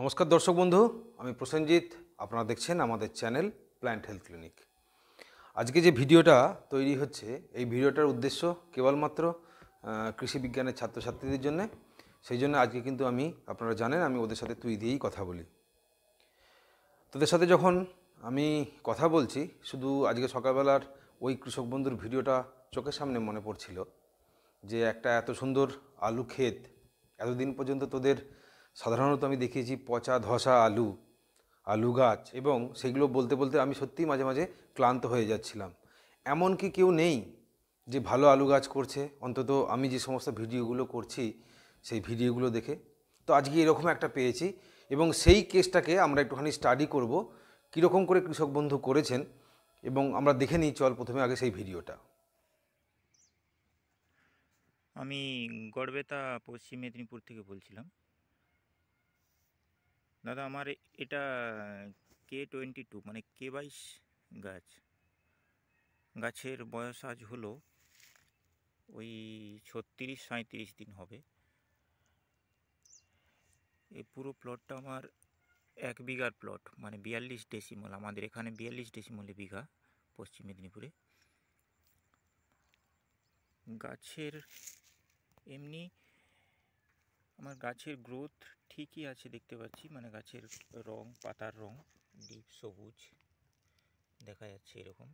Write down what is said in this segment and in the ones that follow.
নমস্কার দর্শক বন্ধু আমি প্রসেনজিৎ আপনারা দেখছেন আমাদের চ্যানেল প্ল্যান্ট হেলথ ক্লিনিক আজকে যে ভিডিওটা তৈরি হচ্ছে এই ভিডিওটার উদ্দেশ্য কেবলমাত্র কৃষি বিজ্ঞানের ছাত্রছাত্রীদের জন্য সেই জন্য আজকে কিন্তু আমি আপনারা জানেন আমি ওদের সাথে তুই দিয়েই কথা বলি তোদের সাথে যখন আমি কথা বলছি শুধু আজকে সকালবেলার ওই কৃষক বন্ধুর ভিডিওটা চোখের সামনে মনে পড়ছিল যে একটা এত সুন্দর আলু ক্ষেত এতদিন পর্যন্ত তোদের সাধারণত আমি দেখেছি পচা ধসা আলু আলু গাছ এবং সেগুলো বলতে বলতে আমি সত্যিই মাঝে মাঝে ক্লান্ত হয়ে যাচ্ছিলাম এমন কি কেউ নেই যে ভালো আলু গাছ করছে অন্তত আমি যে সমস্ত ভিডিওগুলো করছি সেই ভিডিওগুলো দেখে তো আজকে এরকম একটা পেয়েছি এবং সেই কেসটাকে আমরা একটুখানি স্টাডি করব কীরকম করে কৃষক বন্ধু করেছেন এবং আমরা দেখে নিই চল প্রথমে আগে সেই ভিডিওটা আমি গড়বেতা পশ্চিম মেদিনীপুর থেকে বলছিলাম দাদা আমার এটা কে টোয়েন্টি টু মানে কে বাইশ গাছ গাছের বয়স আজ হলো ওই ছত্রিশ সাঁত্রিশ দিন হবে এই পুরো প্লটটা আমার এক বিঘার প্লট মানে বিয়াল্লিশ ডেসিমল আমাদের এখানে বিয়াল্লিশ ডেসিমলে বিঘা পশ্চিম মেদিনীপুরে গাছের এমনি আমার গাছের গ্রোথ ঠিকই আছে দেখতে পাচ্ছি মানে গাছের রং পাতার রং ডিপ সবুজ দেখা যাচ্ছে এরকম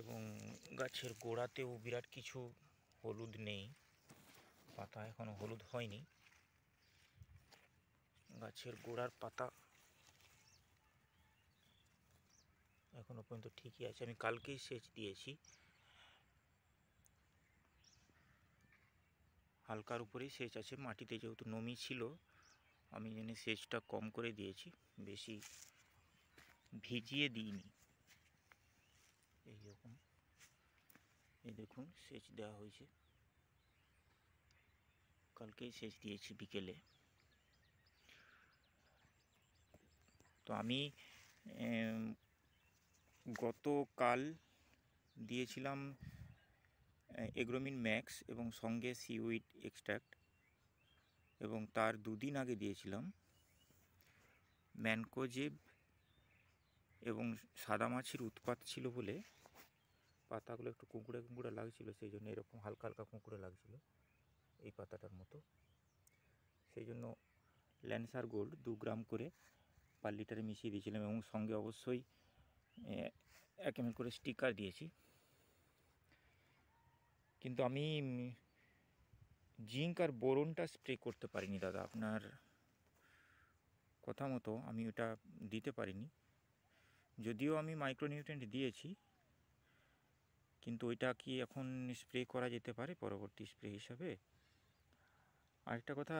এবং গাছের গোড়াতেও বিরাট কিছু হলুদ নেই পাতা এখনও হলুদ হয়নি গাছের গোড়ার পাতা এখনও পর্যন্ত ঠিকই আছে আমি কালকেই সেচ দিয়েছি হালকার উপরেই সেচ আছে মাটিতে যেহেতু নমি ছিল আমি জানি সেচটা কম করে দিয়েছি বেশি ভিজিয়ে দিইনি এইরকম এই দেখুন সেচ দেওয়া হয়েছে কালকেই সেচ দিয়েছি বিকেলে তো আমি গতকাল দিয়েছিলাম এগ্রোমিন ম্যাক্স এবং সঙ্গে সিউইড এক্সট্র্যাক্ট এবং তার দুদিন আগে দিয়েছিলাম ম্যানকোজিব এবং সাদা মাছির উৎপাত ছিল বলে পাতাগুলো একটু কুঁকুড়ে কুঁকুড়ে লাগছিলো সেই জন্য এরকম হালকা হালকা কুঁকুড়ে লাগছিলো এই পাতাটার মতো সেই জন্য ল্যান্সার গোল্ড দু গ্রাম করে পার লিটারে মিশিয়ে দিয়েছিলাম এবং সঙ্গে অবশ্যই এক এম করে স্টিকার দিয়েছি কিন্তু আমি জিঙ্ক আর বোরনটা স্প্রে করতে পারিনি দাদা আপনার কথা মতো আমি ওটা দিতে পারিনি যদিও আমি মাইক্রোনিউট্রেন্ট দিয়েছি কিন্তু ওইটা কি এখন স্প্রে করা যেতে পারে পরবর্তী স্প্রে হিসাবে আরেকটা কথা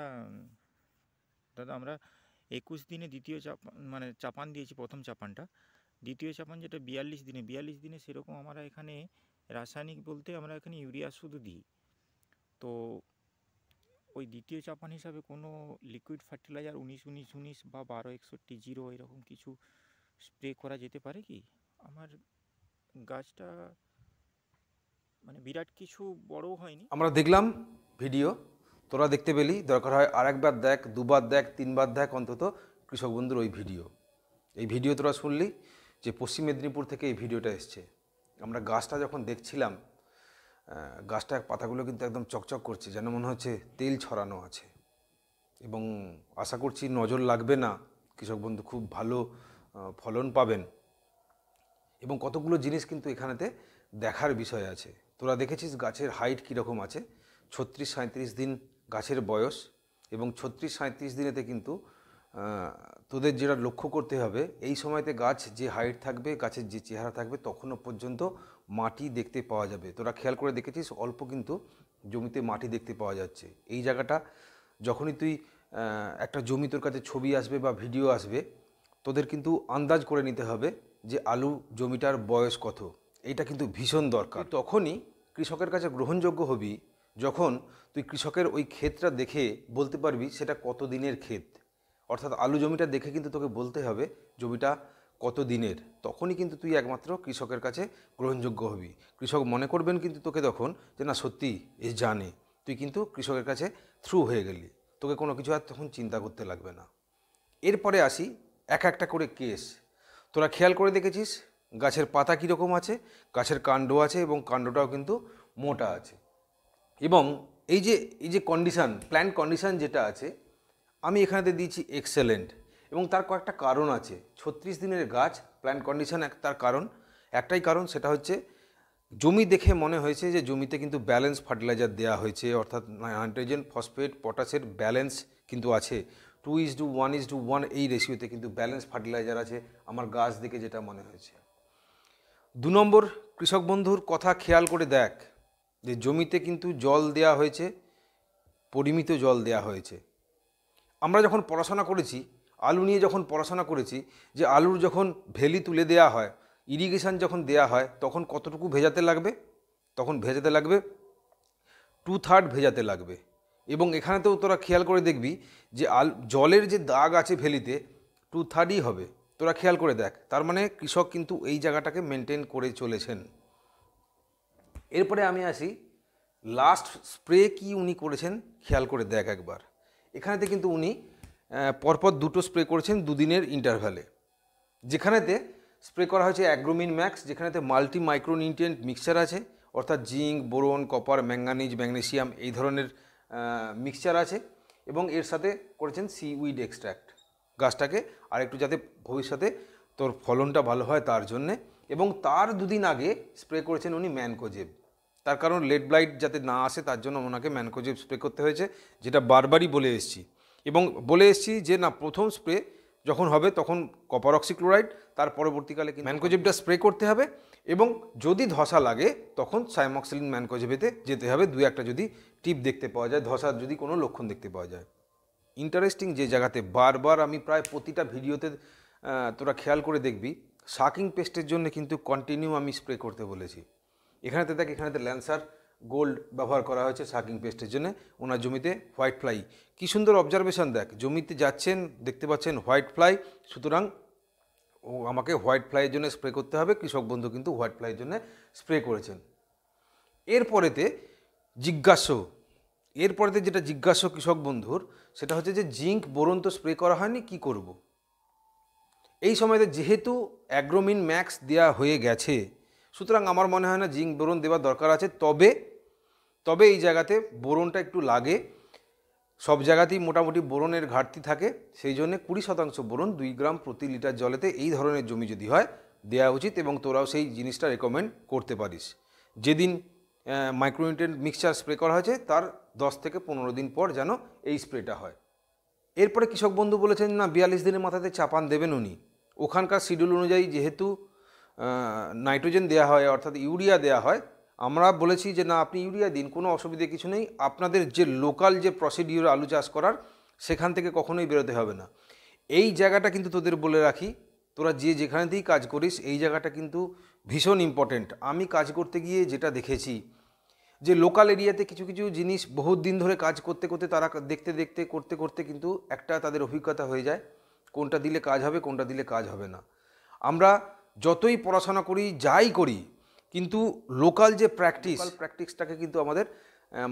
দাদা আমরা একুশ দিনে দ্বিতীয় চাপান মানে চাপান দিয়েছি প্রথম চাপানটা দ্বিতীয় চাপান যেটা বিয়াল্লিশ দিনে বিয়াল্লিশ দিনে সেরকম আমরা এখানে রাসায়নিক বলতে আমরা এখানে ইউরিয়া শুধু দিই তো ওই দ্বিতীয় চাপান হিসাবে কোনো লিকুইড ফার্টিলাইজার উনিশ উনিশ উনিশ বা বারো একষট্টি জিরো এরকম কিছু স্প্রে করা যেতে পারে কি আমার গাছটা মানে বিরাট কিছু বড় হয়নি আমরা দেখলাম ভিডিও তোরা দেখতে পেলি দরকার হয় আরেকবার দেখ দুবার দেখ তিনবার দেখ অন্তত কৃষক বন্ধুর ওই ভিডিও এই ভিডিও তোরা শুনলি যে পশ্চিম মেদিনীপুর থেকে এই ভিডিওটা এসছে আমরা গাছটা যখন দেখছিলাম গাছটার পাতাগুলো কিন্তু একদম চকচক করছে যেন মনে হচ্ছে তেল ছড়ানো আছে এবং আশা করছি নজর লাগবে না কৃষক বন্ধু খুব ভালো ফলন পাবেন এবং কতগুলো জিনিস কিন্তু এখানেতে দেখার বিষয় আছে তোরা দেখেছিস গাছের হাইট কীরকম আছে ছত্রিশ সাঁত্রিশ দিন গাছের বয়স এবং ছত্রিশ সাঁত্রিশ দিনেতে কিন্তু তোদের যেটা লক্ষ্য করতে হবে এই সময়তে গাছ যে হাইট থাকবে গাছের যে চেহারা থাকবে তখনও পর্যন্ত মাটি দেখতে পাওয়া যাবে তোরা খেয়াল করে দেখেছিস অল্প কিন্তু জমিতে মাটি দেখতে পাওয়া যাচ্ছে এই জায়গাটা যখনই তুই একটা জমি তোর কাছে ছবি আসবে বা ভিডিও আসবে তোদের কিন্তু আন্দাজ করে নিতে হবে যে আলু জমিটার বয়স কত এটা কিন্তু ভীষণ দরকার তখনই কৃষকের কাছে গ্রহণযোগ্য হবি যখন তুই কৃষকের ওই ক্ষেতটা দেখে বলতে পারবি সেটা কত দিনের ক্ষেত অর্থাৎ আলু জমিটা দেখে কিন্তু তোকে বলতে হবে জমিটা কত দিনের তখনই কিন্তু তুই একমাত্র কৃষকের কাছে গ্রহণযোগ্য হবি কৃষক মনে করবেন কিন্তু তোকে তখন যে না সত্যি এ জানে তুই কিন্তু কৃষকের কাছে থ্রু হয়ে গেলি তোকে কোনো কিছু আর তখন চিন্তা করতে লাগবে না এরপরে আসি এক একটা করে কেস তোরা খেয়াল করে দেখেছিস গাছের পাতা কীরকম আছে গাছের কাণ্ড আছে এবং কাণ্ডটাও কিন্তু মোটা আছে এবং এই যে এই যে কন্ডিশান প্ল্যান্ট কন্ডিশান যেটা আছে আমি এখানেতে দিয়েছি এক্সেলেন্ট এবং তার কয়েকটা কারণ আছে ছত্রিশ দিনের গাছ প্ল্যান্ট কন্ডিশন এক তার কারণ একটাই কারণ সেটা হচ্ছে জমি দেখে মনে হয়েছে যে জমিতে কিন্তু ব্যালেন্স ফার্টিলাইজার দেওয়া হয়েছে অর্থাৎ নাইট্রোজেন ফসফেট পটাশের ব্যালেন্স কিন্তু আছে two is to one is to one এই রেশিওতে কিন্তু ব্যালেন্স ফার্টিলাইজার আছে আমার গাছ দেখে যেটা মনে হয়েছে দু নম্বর কৃষক বন্ধুর কথা খেয়াল করে দেখ যে জমিতে কিন্তু জল দেয়া হয়েছে পরিমিত জল দেয়া হয়েছে আমরা যখন পড়াশোনা করেছি আলু নিয়ে যখন পড়াশোনা করেছি যে আলুর যখন ভেলি তুলে দেয়া হয় ইরিগেশান যখন দেয়া হয় তখন কতটুকু ভেজাতে লাগবে তখন ভেজাতে লাগবে টু থার্ড ভেজাতে লাগবে এবং এখানেতেও তোরা খেয়াল করে দেখবি যে আল জলের যে দাগ আছে ভেলিতে টু থার্ডই হবে তোরা খেয়াল করে দেখ তার মানে কৃষক কিন্তু এই জায়গাটাকে মেনটেন করে চলেছেন এরপরে আমি আসি লাস্ট স্প্রে কি উনি করেছেন খেয়াল করে দেখ একবার এখানেতে কিন্তু উনি পরপর দুটো স্প্রে করেছেন দুদিনের ইন্টারভ্যালে যেখানেতে স্প্রে করা হয়েছে অ্যাগ্রোমিন ম্যাক্স যেখানেতে মাল্টি মাইক্রোনিউট্রিয়েন্ট মিক্সচার আছে অর্থাৎ zinc boron copper manganese magnesium এই ধরনের মিক্সচার আছে এবং এর সাথে করেছেন সিউইড এক্সট্র্যাক্ট গাছটাকে আর একটু যাতে ভবিষ্যতে তোর ফলনটা ভালো হয় তার জন্যে এবং তার দুদিন আগে স্প্রে করেছেন উনি ম্যানকোজেব তার কারণ লেড ব্লাইট যাতে না আসে তার জন্য ওনাকে ম্যানকোজিপ স্প্রে করতে হয়েছে যেটা বারবারই বলে এসেছি এবং বলে এসেছি যে না প্রথম স্প্রে যখন হবে তখন কপার অক্সিক্লোরাইড তার পরবর্তীকালে ম্যানকোজিপটা স্প্রে করতে হবে এবং যদি ধসা লাগে তখন সাইমক্সিলিন ম্যানকোজিপেতে যেতে হবে দু একটা যদি টিপ দেখতে পাওয়া যায় ধসার যদি কোনো লক্ষণ দেখতে পাওয়া যায় ইন্টারেস্টিং যে জায়গাতে বারবার আমি প্রায় প্রতিটা ভিডিওতে তোরা খেয়াল করে দেখবি শাকিং পেস্টের জন্য কিন্তু কন্টিনিউ আমি স্প্রে করতে বলেছি এখানেতে দেখ এখানেতে ল্যান্সার গোল্ড ব্যবহার করা হয়েছে শাকিং পেস্টের জন্য ওনার জমিতে হোয়াইট ফ্লাই কী সুন্দর অবজারভেশন দেখ জমিতে যাচ্ছেন দেখতে পাচ্ছেন হোয়াইট ফ্লাই সুতরাং ও আমাকে হোয়াইট ফ্লাইয়ের জন্য স্প্রে করতে হবে কৃষক বন্ধু কিন্তু হোয়াইট ফ্লাইয়ের জন্য স্প্রে করেছেন এরপরেতে জিজ্ঞাস্য এরপরেতে যেটা জিজ্ঞাস্য কৃষক বন্ধুর সেটা হচ্ছে যে জিঙ্ক বোরন তো স্প্রে করা হয়নি কি করব। এই সময়তে যেহেতু অ্যাগ্রোমিন ম্যাক্স দেওয়া হয়ে গেছে সুতরাং আমার মনে হয় না জিঙ্ক বোরন দেওয়ার দরকার আছে তবে তবে এই জায়গাতে বোরনটা একটু লাগে সব জায়গাতেই মোটামুটি বোরনের ঘাটতি থাকে সেই জন্য কুড়ি শতাংশ বোরন দুই গ্রাম প্রতি লিটার জলেতে এই ধরনের জমি যদি হয় দেওয়া উচিত এবং তোরাও সেই জিনিসটা রেকমেন্ড করতে পারিস যেদিন মাইক্রোনিউট্রেন মিক্সচার স্প্রে করা হয়েছে তার 10 থেকে পনেরো দিন পর যেন এই স্প্রেটা হয় এরপরে কৃষক বন্ধু বলেছেন না বিয়াল্লিশ দিনের মাথাতে চাপান দেবেন উনি ওখানকার শিডিউল অনুযায়ী যেহেতু নাইট্রোজেন দেয়া হয় অর্থাৎ ইউরিয়া দেয়া হয় আমরা বলেছি যে না আপনি ইউরিয়া দিন কোনো অসুবিধে কিছু নেই আপনাদের যে লোকাল যে প্রসিডিউর আলু চাষ করার সেখান থেকে কখনোই বেরোতে হবে না এই জায়গাটা কিন্তু তোদের বলে রাখি তোরা যে যেখানেতেই কাজ করিস এই জায়গাটা কিন্তু ভীষণ ইম্পর্টেন্ট আমি কাজ করতে গিয়ে যেটা দেখেছি যে লোকাল এরিয়াতে কিছু কিছু জিনিস বহুত দিন ধরে কাজ করতে করতে তারা দেখতে দেখতে করতে করতে কিন্তু একটা তাদের অভিজ্ঞতা হয়ে যায় কোনটা দিলে কাজ হবে কোনটা দিলে কাজ হবে না আমরা যতই পড়াশোনা করি যাই করি কিন্তু লোকাল যে প্র্যাকটিস প্র্যাকটিসটাকে কিন্তু আমাদের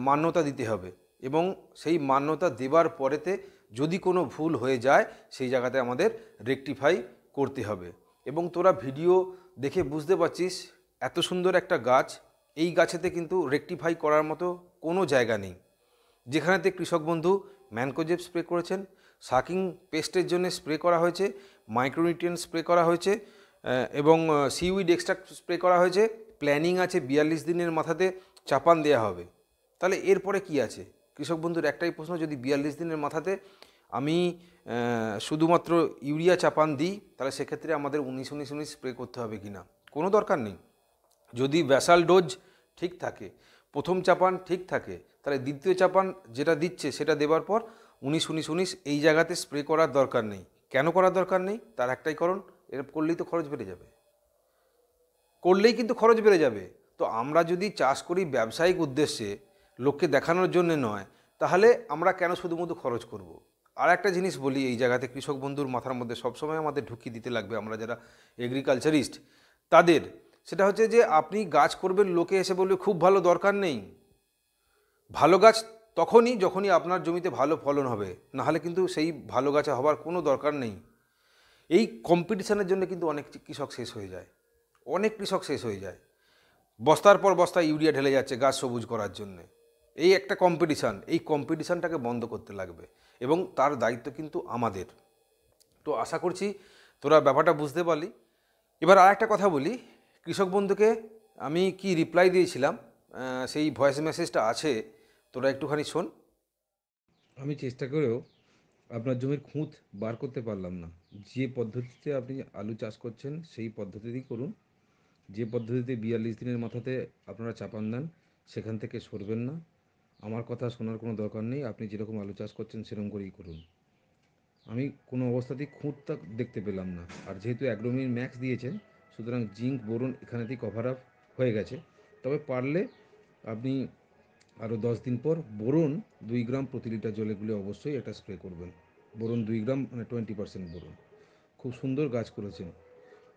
মান্যতা দিতে হবে এবং সেই মান্যতা দেবার পরেতে যদি কোনো ভুল হয়ে যায় সেই জায়গাতে আমাদের রেকটিফাই করতে হবে এবং তোরা ভিডিও দেখে বুঝতে পারছিস এত সুন্দর একটা গাছ এই গাছেতে কিন্তু রেকটিফাই করার মতো কোনো জায়গা নেই যেখানেতে কৃষক বন্ধু ম্যানকোজেপ স্প্রে করেছেন সাকিং পেস্টের জন্য স্প্রে করা হয়েছে মাইক্রোনিউট্রিয়েন্ট স্প্রে করা হয়েছে এবং সিউইড এক্সট্রাক্ট স্প্রে করা হয়েছে প্ল্যানিং আছে বিয়াল্লিশ দিনের মাথাতে চাপান দেয়া হবে তাহলে এরপরে কি আছে কৃষক বন্ধুর একটাই প্রশ্ন যদি বিয়াল্লিশ দিনের মাথাতে আমি শুধুমাত্র ইউরিয়া চাপান দিই তাহলে সেক্ষেত্রে আমাদের উনিশ উনিশ উনিশ স্প্রে করতে হবে কি না কোনো দরকার নেই যদি ব্যাসাল ডোজ ঠিক থাকে প্রথম চাপান ঠিক থাকে তাহলে দ্বিতীয় চাপান যেটা দিচ্ছে সেটা দেবার পর উনিশ উনিশ উনিশ এই জায়গাতে স্প্রে করার দরকার নেই কেন করার দরকার নেই তার একটাই কারণ এরকম করলেই তো খরচ বেড়ে যাবে করলেই কিন্তু খরচ বেড়ে যাবে তো আমরা যদি চাষ করি ব্যবসায়িক উদ্দেশ্যে লোককে দেখানোর জন্য নয় তাহলে আমরা কেন শুধুমাত্র খরচ করব। আর একটা জিনিস বলি এই জায়গাতে কৃষক বন্ধুর মাথার মধ্যে সবসময় আমাদের ঢুকিয়ে দিতে লাগবে আমরা যারা এগ্রিকালচারিস্ট তাদের সেটা হচ্ছে যে আপনি গাছ করবেন লোকে এসে বলবে খুব ভালো দরকার নেই ভালো গাছ তখনই যখনই আপনার জমিতে ভালো ফলন হবে নাহলে কিন্তু সেই ভালো গাছ হওয়ার কোনো দরকার নেই এই কম্পিটিশানের জন্য কিন্তু অনেক কৃষক শেষ হয়ে যায় অনেক কৃষক শেষ হয়ে যায় বস্তার পর বস্তা ইউরিয়া ঢেলে যাচ্ছে গাছ সবুজ করার জন্যে এই একটা কম্পিটিশান এই কম্পিটিশানটাকে বন্ধ করতে লাগবে এবং তার দায়িত্ব কিন্তু আমাদের তো আশা করছি তোরা ব্যাপারটা বুঝতে পারলি এবার আর একটা কথা বলি কৃষক বন্ধুকে আমি কি রিপ্লাই দিয়েছিলাম সেই ভয়েস মেসেজটা আছে তোরা একটুখানি শোন আমি চেষ্টা করেও আপনার জমির খুঁত বার করতে পারলাম না যে পদ্ধতিতে আপনি আলু চাষ করছেন সেই পদ্ধতিতেই করুন যে পদ্ধতিতে বিয়াল্লিশ দিনের মাথাতে আপনারা চাপান দেন সেখান থেকে সরবেন না আমার কথা শোনার কোনো দরকার নেই আপনি যেরকম আলু চাষ করছেন সেরকম করেই করুন আমি কোনো অবস্থাতেই খুঁতটা দেখতে পেলাম না আর যেহেতু অ্যাগ্রোমিন ম্যাক্স দিয়েছেন সুতরাং জিঙ্ক বোরন এখানেতেই কভার আপ হয়ে গেছে তবে পারলে আপনি আরও দশ দিন পর বোরন দুই গ্রাম প্রতি লিটার জলে গুলে অবশ্যই এটা স্প্রে করবেন বরুন দুই গ্রাম মানে টোয়েন্টি পার্সেন্ট বরুন খুব সুন্দর গাছ করেছেন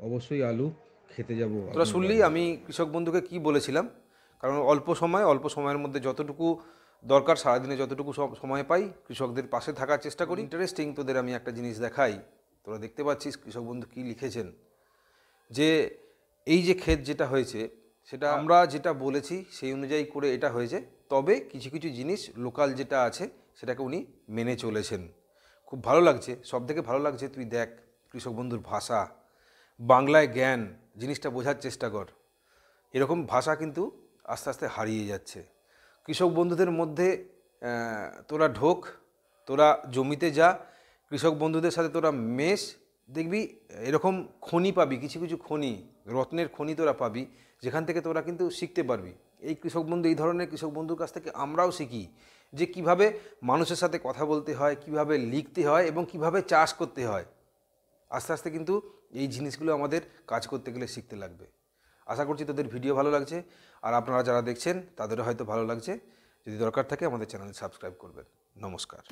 অবশ্যই আলু খেতে যাব তোরা শুনলি আমি কৃষক বন্ধুকে কি বলেছিলাম কারণ অল্প সময় অল্প সময়ের মধ্যে যতটুকু দরকার সারাদিনে যতটুকু সময় পাই কৃষকদের পাশে থাকার চেষ্টা করি ইন্টারেস্টিং তোদের আমি একটা জিনিস দেখাই তোরা দেখতে পাচ্ছিস কৃষক বন্ধু কী লিখেছেন যে এই যে ক্ষেত যেটা হয়েছে সেটা আমরা যেটা বলেছি সেই অনুযায়ী করে এটা হয়েছে তবে কিছু কিছু জিনিস লোকাল যেটা আছে সেটাকে উনি মেনে চলেছেন খুব ভালো লাগছে সব থেকে ভালো লাগছে তুই দেখ কৃষক বন্ধুর ভাষা বাংলায় জ্ঞান জিনিসটা বোঝার চেষ্টা কর এরকম ভাষা কিন্তু আস্তে আস্তে হারিয়ে যাচ্ছে কৃষক বন্ধুদের মধ্যে তোরা ঢোক তোরা জমিতে যা কৃষক বন্ধুদের সাথে তোরা মেশ দেখবি এরকম খনি পাবি কিছু কিছু খনি রত্নের খনি তোরা পাবি যেখান থেকে তোরা কিন্তু শিখতে পারবি এই কৃষক বন্ধু এই ধরনের কৃষক বন্ধুর কাছ থেকে আমরাও শিখি যে কিভাবে মানুষের সাথে কথা বলতে হয় কিভাবে লিখতে হয় এবং কিভাবে চাষ করতে হয় আস্তে আস্তে কিন্তু এই জিনিসগুলো আমাদের কাজ করতে গেলে শিখতে লাগবে আশা করছি তাদের ভিডিও ভালো লাগছে আর আপনারা যারা দেখছেন তাদেরও হয়তো ভালো লাগছে যদি দরকার থাকে আমাদের চ্যানেল সাবস্ক্রাইব করবেন নমস্কার